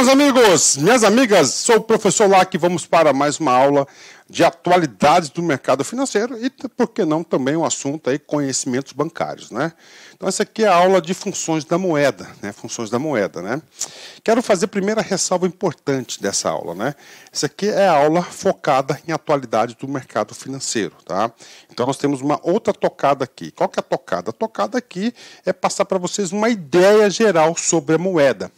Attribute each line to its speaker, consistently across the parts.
Speaker 1: meus amigos, minhas amigas, sou o professor Lac vamos para mais uma aula de atualidades do mercado financeiro e, por que não, também um assunto aí, conhecimentos bancários, né? Então, essa aqui é a aula de funções da moeda, né? Funções da moeda, né? Quero fazer a primeira ressalva importante dessa aula, né? Essa aqui é a aula focada em atualidades do mercado financeiro, tá? Então, nós temos uma outra tocada aqui. Qual que é a tocada? A tocada aqui é passar para vocês uma ideia geral sobre a moeda,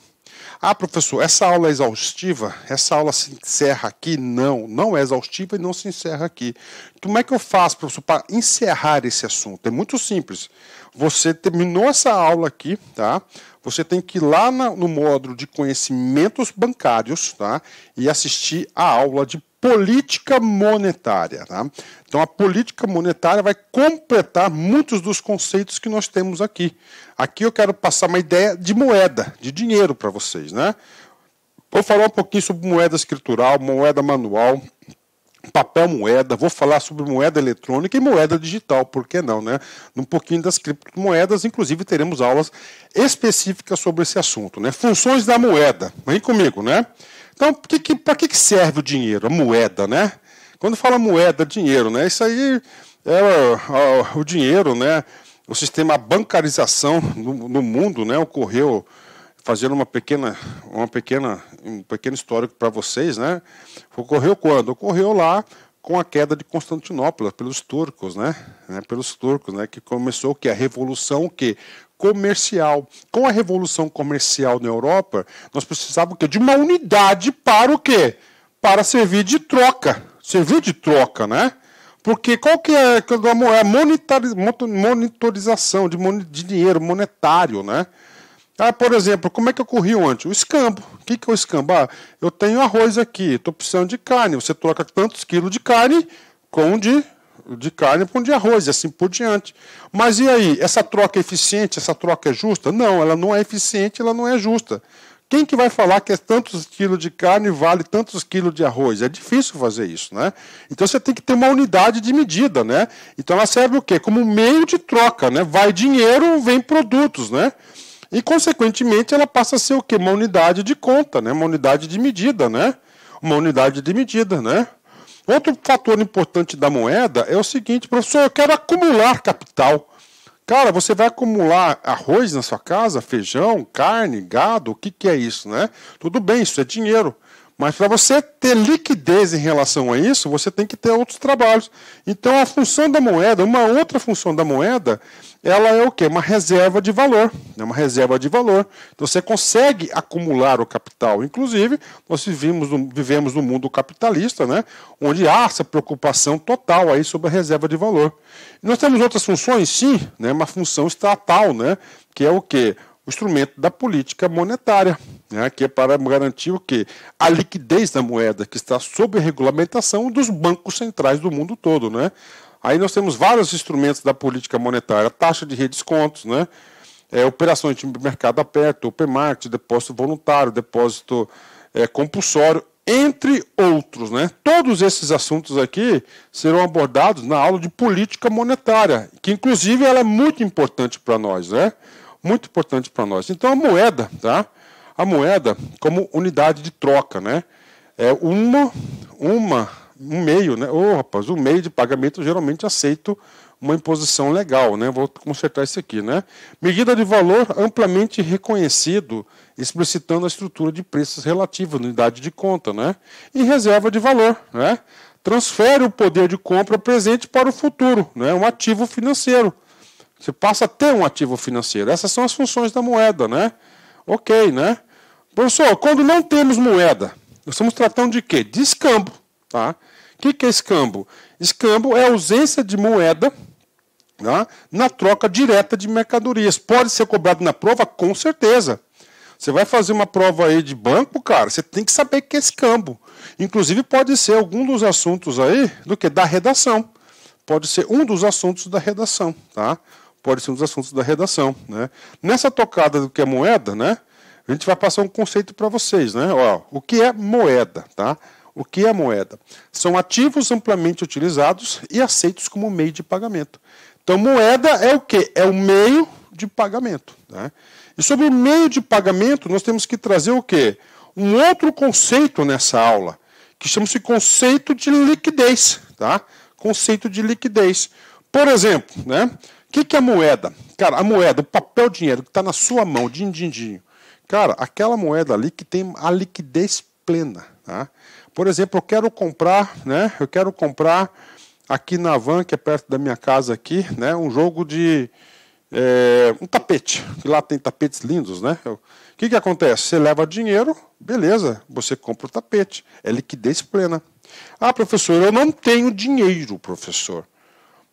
Speaker 1: ah, professor, essa aula é exaustiva? Essa aula se encerra aqui? Não, não é exaustiva e não se encerra aqui. Como é que eu faço, professor, para encerrar esse assunto? É muito simples. Você terminou essa aula aqui, tá? Você tem que ir lá no módulo de conhecimentos bancários, tá? E assistir a aula de política monetária. Tá? Então, a política monetária vai completar muitos dos conceitos que nós temos aqui. Aqui eu quero passar uma ideia de moeda, de dinheiro para vocês. Né? Vou falar um pouquinho sobre moeda escritural, moeda manual, papel moeda, vou falar sobre moeda eletrônica e moeda digital, por que não, né? Um pouquinho das criptomoedas, inclusive teremos aulas específicas sobre esse assunto, né? Funções da moeda, vem comigo, né? Então, para que, que serve o dinheiro, a moeda, né? Quando fala moeda, dinheiro, né? Isso aí é o, o dinheiro, né? O sistema bancarização no, no mundo, né? Ocorreu fazendo uma pequena, uma pequena, um pequeno histórico para vocês, né? Ocorreu quando? Ocorreu lá com a queda de Constantinopla pelos turcos, né? É, pelos turcos, né? Que começou que a revolução que comercial. Com a revolução comercial na Europa, nós precisávamos que de uma unidade para o quê? Para servir de troca, servir de troca, né? Porque qual que é, é a é monitorização de dinheiro monetário, né? Ah, por exemplo, como é que ocorreu ontem? O escambo. O que, que é o escambo? Ah, eu tenho arroz aqui, estou precisando de carne. Você troca tantos quilos de carne com de, de carne com de arroz, e assim por diante. Mas e aí, essa troca é eficiente, essa troca é justa? Não, ela não é eficiente, ela não é justa. Quem que vai falar que é tantos quilos de carne vale tantos quilos de arroz? É difícil fazer isso, né? Então você tem que ter uma unidade de medida, né? Então ela serve o quê? Como meio de troca, né? Vai dinheiro, vem produtos, né? E, consequentemente, ela passa a ser o quê? Uma unidade de conta, né? uma unidade de medida, né? Uma unidade de medida, né? Outro fator importante da moeda é o seguinte, professor, eu quero acumular capital. Cara, você vai acumular arroz na sua casa, feijão, carne, gado, o que, que é isso, né? Tudo bem, isso é dinheiro. Mas para você ter liquidez em relação a isso, você tem que ter outros trabalhos. Então a função da moeda, uma outra função da moeda, ela é o quê? Uma reserva de valor. É uma reserva de valor. Então você consegue acumular o capital. Inclusive, nós vivemos, vivemos no mundo capitalista, né? onde há essa preocupação total aí sobre a reserva de valor. nós temos outras funções, sim, né? uma função estatal, né? que é o quê? o instrumento da política monetária né, que é para garantir o quê? A liquidez da moeda, que está sob regulamentação dos bancos centrais do mundo todo. Né? Aí nós temos vários instrumentos da política monetária, taxa de redescontos, né? É, operações de mercado aberto, open market, depósito voluntário, depósito é, compulsório, entre outros. Né? Todos esses assuntos aqui serão abordados na aula de política monetária, que inclusive ela é muito importante para nós, né? Muito importante para nós. Então a moeda, tá? a moeda como unidade de troca, né? É uma, uma, um meio, né? Oh, rapaz, um meio de pagamento geralmente aceito uma imposição legal, né? Vou consertar isso aqui, né? Medida de valor amplamente reconhecido, explicitando a estrutura de preços relativos, unidade de conta, né? E reserva de valor, né? Transfere o poder de compra presente para o futuro, né? Um ativo financeiro. Você passa a ter um ativo financeiro. Essas são as funções da moeda, né? Ok, né? Professor, quando não temos moeda, nós estamos tratando de quê? De escambo. Tá? O que, que é escambo? Escambo é ausência de moeda né, na troca direta de mercadorias. Pode ser cobrado na prova? Com certeza. Você vai fazer uma prova aí de banco, cara, você tem que saber que é escambo. Inclusive, pode ser algum dos assuntos aí do que? Da redação. Pode ser um dos assuntos da redação, tá? pode ser um dos assuntos da redação. Né? Nessa tocada do que é moeda, né, a gente vai passar um conceito para vocês. Né? Ó, o que é moeda? Tá? O que é moeda? São ativos amplamente utilizados e aceitos como meio de pagamento. Então, moeda é o que? É o meio de pagamento. Né? E sobre o meio de pagamento, nós temos que trazer o quê? Um outro conceito nessa aula, que chama-se conceito de liquidez. Tá? Conceito de liquidez. Por exemplo, né? que, que é a moeda? Cara, a moeda, o papel dinheiro que está na sua mão, din, din, din. Cara, aquela moeda ali que tem a liquidez plena. Tá? Por exemplo, eu quero comprar, né? Eu quero comprar aqui na van, que é perto da minha casa aqui, né? Um jogo de. É, um tapete. lá tem tapetes lindos, né? O que, que acontece? Você leva dinheiro, beleza, você compra o tapete. É liquidez plena. Ah, professor, eu não tenho dinheiro, professor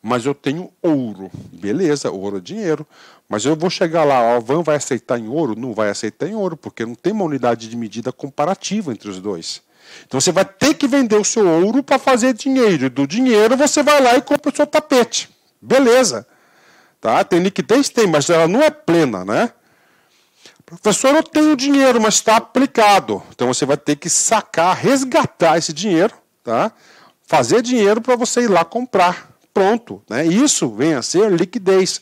Speaker 1: mas eu tenho ouro. Beleza, ouro é dinheiro. Mas eu vou chegar lá, a van vai aceitar em ouro? Não vai aceitar em ouro, porque não tem uma unidade de medida comparativa entre os dois. Então você vai ter que vender o seu ouro para fazer dinheiro. E do dinheiro você vai lá e compra o seu tapete. Beleza. Tá? Tem liquidez? Tem, mas ela não é plena, né? Professor, eu tenho dinheiro, mas está aplicado. Então você vai ter que sacar, resgatar esse dinheiro, tá? fazer dinheiro para você ir lá comprar pronto. Né? Isso vem a ser liquidez.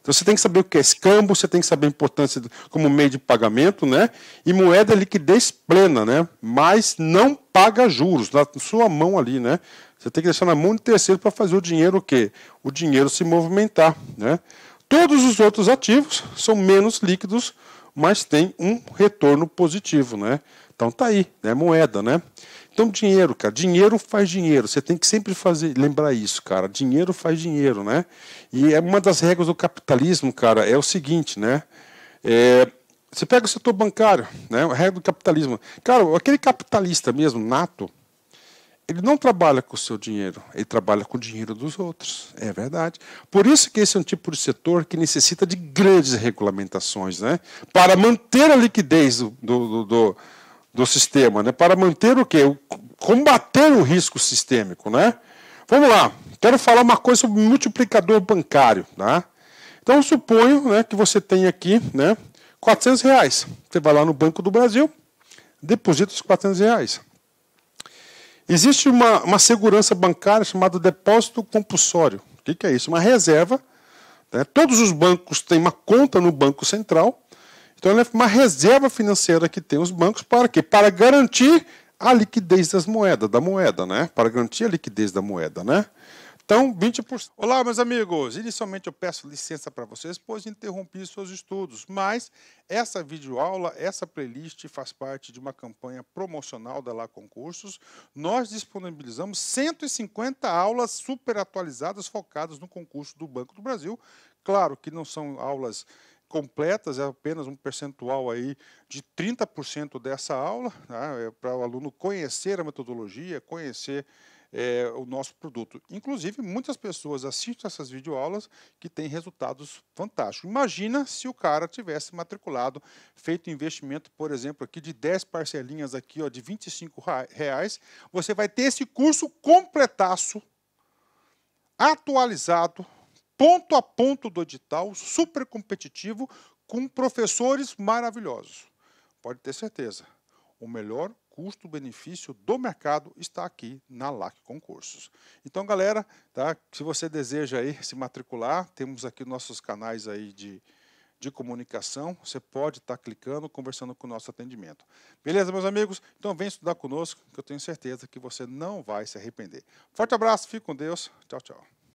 Speaker 1: Então você tem que saber o que é escambo, você tem que saber a importância do, como meio de pagamento, né? E moeda é liquidez plena, né? Mas não paga juros, na sua mão ali, né? Você tem que deixar na mão de terceiro para fazer o dinheiro o quê? O dinheiro se movimentar, né? Todos os outros ativos são menos líquidos, mas tem um retorno positivo, né? Então tá aí, né? Moeda, né? Então, dinheiro, cara, dinheiro faz dinheiro. Você tem que sempre fazer, lembrar isso, cara. Dinheiro faz dinheiro, né? E é uma das regras do capitalismo, cara, é o seguinte, né? É, você pega o setor bancário, né? A regra do capitalismo. Cara, aquele capitalista mesmo, nato, ele não trabalha com o seu dinheiro, ele trabalha com o dinheiro dos outros. É verdade. Por isso que esse é um tipo de setor que necessita de grandes regulamentações, né? Para manter a liquidez do, do, do do sistema, né? Para manter o quê? Combater o risco sistêmico, né? Vamos lá. Quero falar uma coisa sobre multiplicador bancário, tá? Então suponho, né, que você tem aqui, né, 400 reais. Você vai lá no Banco do Brasil, deposita os 400 reais. Existe uma, uma segurança bancária chamada depósito compulsório. O que, que é isso? Uma reserva. Né? Todos os bancos têm uma conta no Banco Central então, ela é uma reserva financeira que tem os bancos para quê? Para garantir a liquidez das moedas, da moeda, né? Para garantir a liquidez da moeda, né? Então, 20%. Olá, meus amigos! Inicialmente eu peço licença para vocês, pois interrompi seus estudos, mas essa videoaula, essa playlist faz parte de uma campanha promocional da Lá Concursos. Nós disponibilizamos 150 aulas super atualizadas focadas no concurso do Banco do Brasil. Claro que não são aulas completas é apenas um percentual aí de 30% dessa aula, né, para o aluno conhecer a metodologia, conhecer é, o nosso produto. Inclusive, muitas pessoas assistem essas videoaulas que têm resultados fantásticos. Imagina se o cara tivesse matriculado, feito investimento, por exemplo, aqui de 10 parcelinhas aqui, ó, de 25 reais, você vai ter esse curso completaço, atualizado, ponto a ponto do edital, super competitivo, com professores maravilhosos. Pode ter certeza, o melhor custo-benefício do mercado está aqui na LAC Concursos. Então, galera, tá? se você deseja aí se matricular, temos aqui nossos canais aí de, de comunicação, você pode estar tá clicando, conversando com o nosso atendimento. Beleza, meus amigos? Então vem estudar conosco, que eu tenho certeza que você não vai se arrepender. Forte abraço, fique com Deus. Tchau, tchau.